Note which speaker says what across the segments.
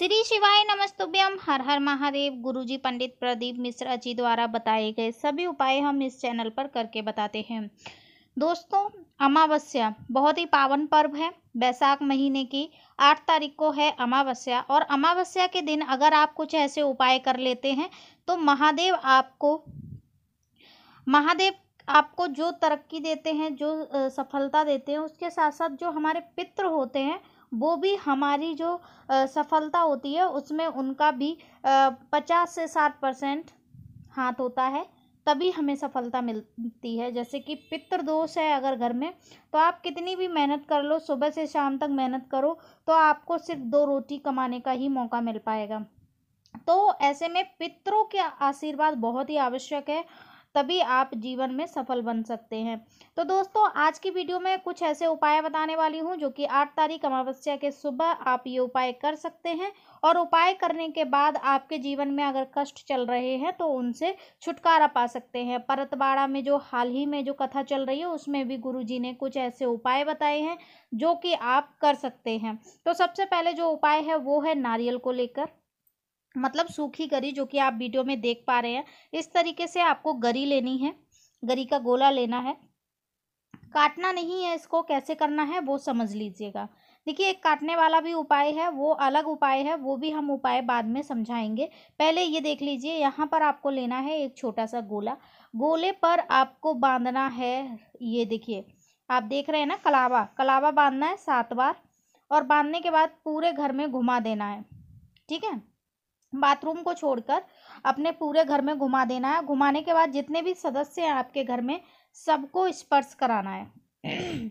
Speaker 1: श्री शिवाय नमस्तुभ्यम हर हर महादेव गुरुजी पंडित प्रदीप मिश्रा जी द्वारा बताए गए सभी उपाय हम इस चैनल पर करके बताते हैं दोस्तों अमावस्या बहुत ही पावन पर्व है बैसाख महीने की आठ तारीख को है अमावस्या और अमावस्या के दिन अगर आप कुछ ऐसे उपाय कर लेते हैं तो महादेव आपको महादेव आपको जो तरक्की देते हैं जो सफलता देते हैं उसके साथ साथ जो हमारे पित्र होते हैं वो भी हमारी जो सफलता होती है उसमें उनका भी पचास से साठ परसेंट हाथ होता है तभी हमें सफलता मिलती है जैसे कि पितृ दोष है अगर घर में तो आप कितनी भी मेहनत कर लो सुबह से शाम तक मेहनत करो तो आपको सिर्फ दो रोटी कमाने का ही मौका मिल पाएगा तो ऐसे में पितरों के आशीर्वाद बहुत ही आवश्यक है तभी आप जीवन में सफल बन सकते हैं तो दोस्तों आज की वीडियो में कुछ ऐसे उपाय बताने वाली हूँ जो कि आठ तारीख अमावस्या के सुबह आप ये उपाय कर सकते हैं और उपाय करने के बाद आपके जीवन में अगर कष्ट चल रहे हैं तो उनसे छुटकारा पा सकते हैं परतवाड़ा में जो हाल ही में जो कथा चल रही है उसमें भी गुरु जी ने कुछ ऐसे उपाय बताए हैं जो कि आप कर सकते हैं तो सबसे पहले जो उपाय है वो है नारियल को लेकर मतलब सूखी गरी जो कि आप वीडियो में देख पा रहे हैं इस तरीके से आपको गरी लेनी है गरी का गोला लेना है काटना नहीं है इसको कैसे करना है वो समझ लीजिएगा देखिए एक काटने वाला भी उपाय है वो अलग उपाय है वो भी हम उपाय बाद में समझाएंगे पहले ये देख लीजिए यहाँ पर आपको लेना है एक छोटा सा गोला गोले पर आपको बांधना है ये देखिए आप देख रहे हैं ना कलावा कलावा बांधना है सात बार और बांधने के बाद पूरे घर में घुमा देना है ठीक है बाथरूम को छोड़कर अपने पूरे घर में घुमा देना है घुमाने के बाद जितने भी सदस्य हैं आपके घर में सबको स्पर्श कराना है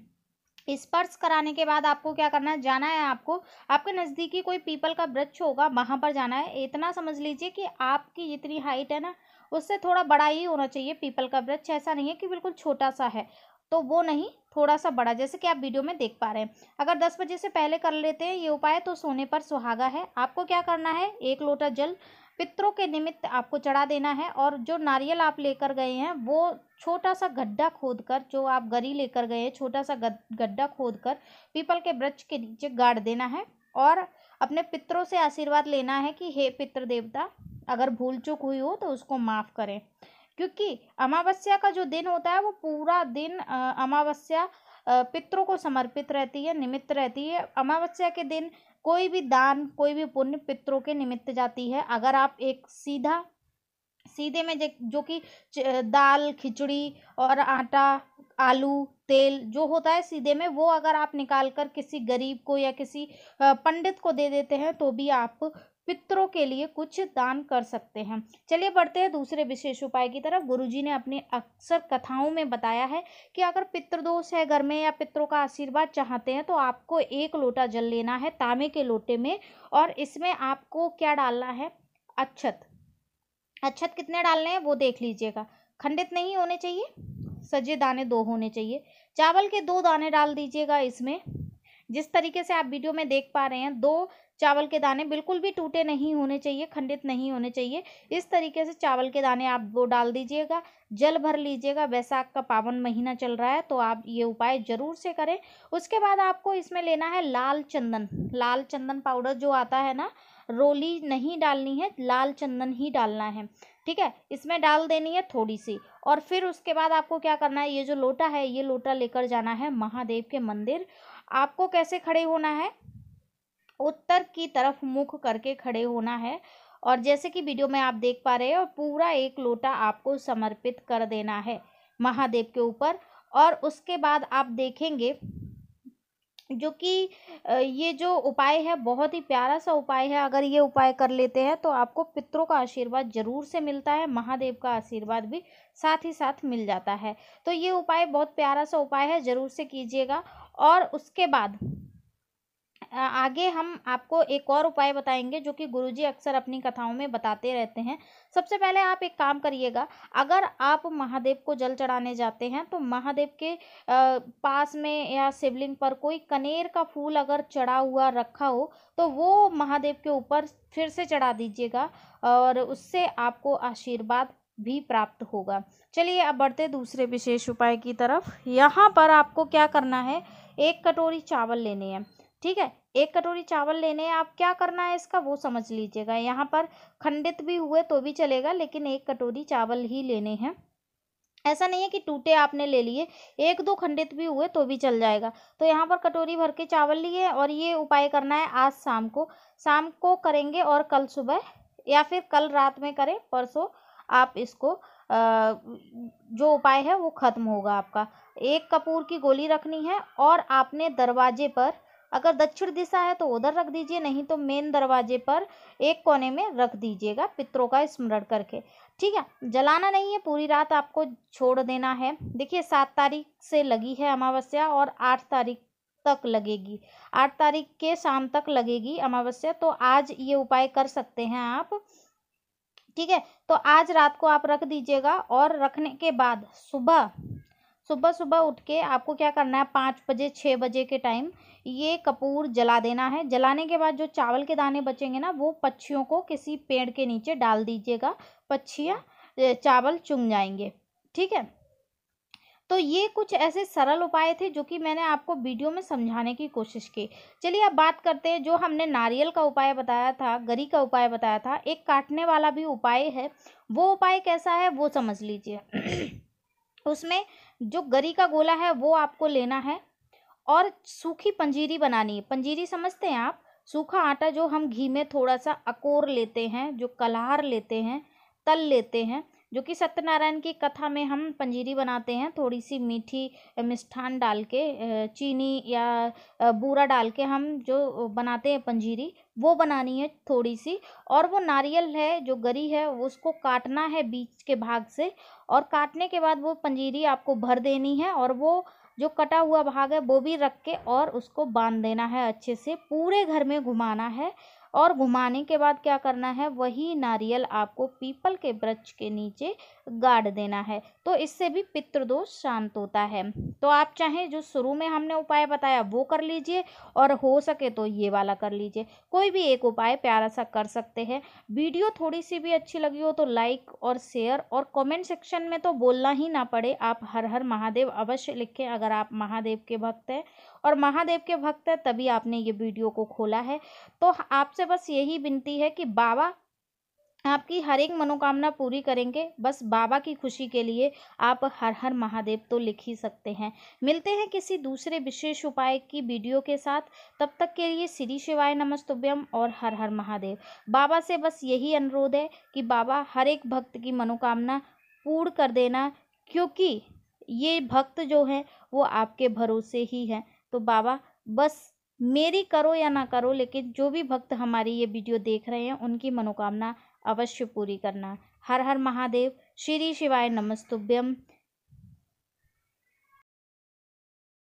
Speaker 1: स्पर्श कराने के बाद आपको क्या करना है जाना है आपको आपके नज़दीकी कोई पीपल का वृक्ष होगा वहाँ पर जाना है इतना समझ लीजिए कि आपकी जितनी हाइट है ना उससे थोड़ा बड़ा ही होना चाहिए पीपल का वृक्ष ऐसा नहीं है कि बिल्कुल छोटा सा है तो वो नहीं थोड़ा सा बड़ा जैसे कि आप वीडियो में देख पा रहे हैं अगर दस बजे से पहले कर लेते हैं ये उपाय तो सोने पर सुहागा है आपको क्या करना है एक लोटा जल पितरों के निमित्त आपको चढ़ा देना है और जो नारियल आप लेकर गए हैं वो छोटा सा गड्ढा खोद कर जो आप गरी लेकर गए हैं छोटा सा गड्ढा खोद कर पीपल के वृक्ष के नीचे गाड़ देना है और अपने पितरों से आशीर्वाद लेना है कि हे पितृ देवता अगर भूल चूक हुई हो तो उसको माफ़ करें क्योंकि अमावस्या का जो दिन होता है वो पूरा दिन अमावस्या पितरों को समर्पित रहती है निमित्त रहती है अमावस्या के दिन कोई भी दान कोई भी पुण्य पितरों के निमित्त जाती है अगर आप एक सीधा सीधे में जो कि दाल खिचड़ी और आटा आलू तेल जो होता है सीधे में वो अगर आप निकाल कर किसी गरीब को या किसी पंडित को दे देते हैं तो भी आप पितरों के लिए कुछ दान कर सकते हैं चलिए बढ़ते हैं दूसरे विशेष उपाय की तरफ गुरुजी ने अपनी अक्सर कथाओं में बताया है कि अगर पितृदोष है घर में या पितरों का आशीर्वाद चाहते हैं तो आपको एक लोटा जल लेना है तांबे के लोटे में और इसमें आपको क्या डालना है अच्छत अच्छत कितने डालने हैं वो देख लीजिएगा खंडित नहीं होने चाहिए सजे दाने दो होने चाहिए चावल के दो दाने डाल दीजिएगा इसमें जिस तरीके से आप वीडियो में देख पा रहे हैं दो चावल के दाने बिल्कुल भी टूटे नहीं होने चाहिए खंडित नहीं होने चाहिए इस तरीके से चावल के दाने आप वो डाल दीजिएगा जल भर लीजिएगा वैसा का पावन महीना चल रहा है तो आप ये उपाय ज़रूर से करें उसके बाद आपको इसमें लेना है लाल चंदन लाल चंदन पाउडर जो आता है ना रोली नहीं डालनी है लाल चंदन ही डालना है ठीक है इसमें डाल देनी है थोड़ी सी और फिर उसके बाद आपको क्या करना है ये जो लोटा है ये लोटा लेकर जाना है महादेव के मंदिर आपको कैसे खड़े होना है उत्तर की तरफ मुख करके खड़े होना है और जैसे कि वीडियो में आप देख पा रहे हैं और पूरा एक लोटा आपको समर्पित कर देना है महादेव के ऊपर और उसके बाद आप देखेंगे जो कि ये जो उपाय है बहुत ही प्यारा सा उपाय है अगर ये उपाय कर लेते हैं तो आपको पितरों का आशीर्वाद जरूर से मिलता है महादेव का आशीर्वाद भी साथ ही साथ मिल जाता है तो ये उपाय बहुत प्यारा सा उपाय है ज़रूर से कीजिएगा और उसके बाद आगे हम आपको एक और उपाय बताएंगे जो कि गुरुजी अक्सर अपनी कथाओं में बताते रहते हैं सबसे पहले आप एक काम करिएगा अगर आप महादेव को जल चढ़ाने जाते हैं तो महादेव के पास में या शिवलिंग पर कोई कनेर का फूल अगर चढ़ा हुआ रखा हो तो वो महादेव के ऊपर फिर से चढ़ा दीजिएगा और उससे आपको आशीर्वाद भी प्राप्त होगा चलिए अब बढ़ते दूसरे विशेष उपाय की तरफ यहाँ पर आपको क्या करना है एक कटोरी चावल लेने हैं ठीक है एक कटोरी चावल लेने हैं आप क्या करना है इसका वो समझ लीजिएगा यहाँ पर खंडित भी हुए तो भी चलेगा लेकिन एक कटोरी चावल ही लेने हैं ऐसा नहीं है कि टूटे आपने ले लिए एक दो खंडित भी हुए तो भी चल जाएगा तो यहाँ पर कटोरी भर के चावल लिए और ये उपाय करना है आज शाम को शाम को करेंगे और कल सुबह या फिर कल रात में करें परसों आप इसको जो उपाय है वो ख़त्म होगा आपका एक कपूर की गोली रखनी है और आपने दरवाजे पर अगर दक्षिण दिशा है तो उधर रख दीजिए नहीं तो मेन दरवाजे पर एक कोने में रख दीजिएगा पितरों का स्मरण करके ठीक है जलाना नहीं है पूरी रात आपको छोड़ देना है देखिए सात तारीख से लगी है अमावस्या और आठ तारीख तक लगेगी आठ तारीख के शाम तक लगेगी अमावस्या तो आज ये उपाय कर सकते हैं आप ठीक है तो आज रात को आप रख दीजिएगा और रखने के बाद सुबह सुबह सुबह उठ के आपको क्या करना है पाँच बजे छः बजे के टाइम ये कपूर जला देना है जलाने के बाद जो चावल के दाने बचेंगे ना वो पक्षियों को किसी पेड़ के नीचे डाल दीजिएगा पक्षियाँ चावल चुम जाएंगे ठीक है तो ये कुछ ऐसे सरल उपाय थे जो कि मैंने आपको वीडियो में समझाने की कोशिश की चलिए अब बात करते हैं जो हमने नारियल का उपाय बताया था गरी का उपाय बताया था एक काटने वाला भी उपाय है वो उपाय कैसा है वो समझ लीजिए उसमें जो गरी का गोला है वो आपको लेना है और सूखी पंजीरी बनानी है पंजीरी समझते हैं आप सूखा आटा जो हम घी में थोड़ा सा अकोर लेते हैं जो कलार लेते हैं तल लेते हैं जो कि सत्यनारायण की कथा में हम पंजीरी बनाते हैं थोड़ी सी मीठी मिष्ठान डाल के चीनी या बूरा डाल के हम जो बनाते हैं पंजीरी वो बनानी है थोड़ी सी और वो नारियल है जो गरी है उसको काटना है बीच के भाग से और काटने के बाद वो पंजीरी आपको भर देनी है और वो जो कटा हुआ भाग है वो भी रख के और उसको बांध देना है अच्छे से पूरे घर में घुमाना है और घुमाने के बाद क्या करना है वही नारियल आपको पीपल के वृक्ष के नीचे गाड़ देना है तो इससे भी पितृदोष शांत होता है तो आप चाहें जो शुरू में हमने उपाय बताया वो कर लीजिए और हो सके तो ये वाला कर लीजिए कोई भी एक उपाय प्यारा सा कर सकते हैं वीडियो थोड़ी सी भी अच्छी लगी हो तो लाइक और शेयर और कमेंट सेक्शन में तो बोलना ही ना पड़े आप हर हर महादेव अवश्य लिखें अगर आप महादेव के भक्त हैं और महादेव के भक्त हैं तभी आपने ये वीडियो को खोला है तो आप आपसे बस यही विनती है कि बाबा आपकी हर एक मनोकामना पूरी करेंगे बस बाबा की खुशी के लिए आप हर हर महादेव तो लिख ही सकते हैं मिलते हैं किसी दूसरे विशेष उपाय की वीडियो के साथ तब तक के लिए श्री शिवाय नमस्तुभ्यम और हर हर महादेव बाबा से बस यही अनुरोध है कि बाबा हर एक भक्त की मनोकामना पूर्ण कर देना क्योंकि ये भक्त जो हैं वो आपके भरोसे ही हैं तो बाबा बस मेरी करो या ना करो लेकिन जो भी भक्त हमारी ये वीडियो देख रहे हैं उनकी मनोकामना अवश्य पूरी करना हर हर महादेव श्री शिवाय नमस्तुभ्यम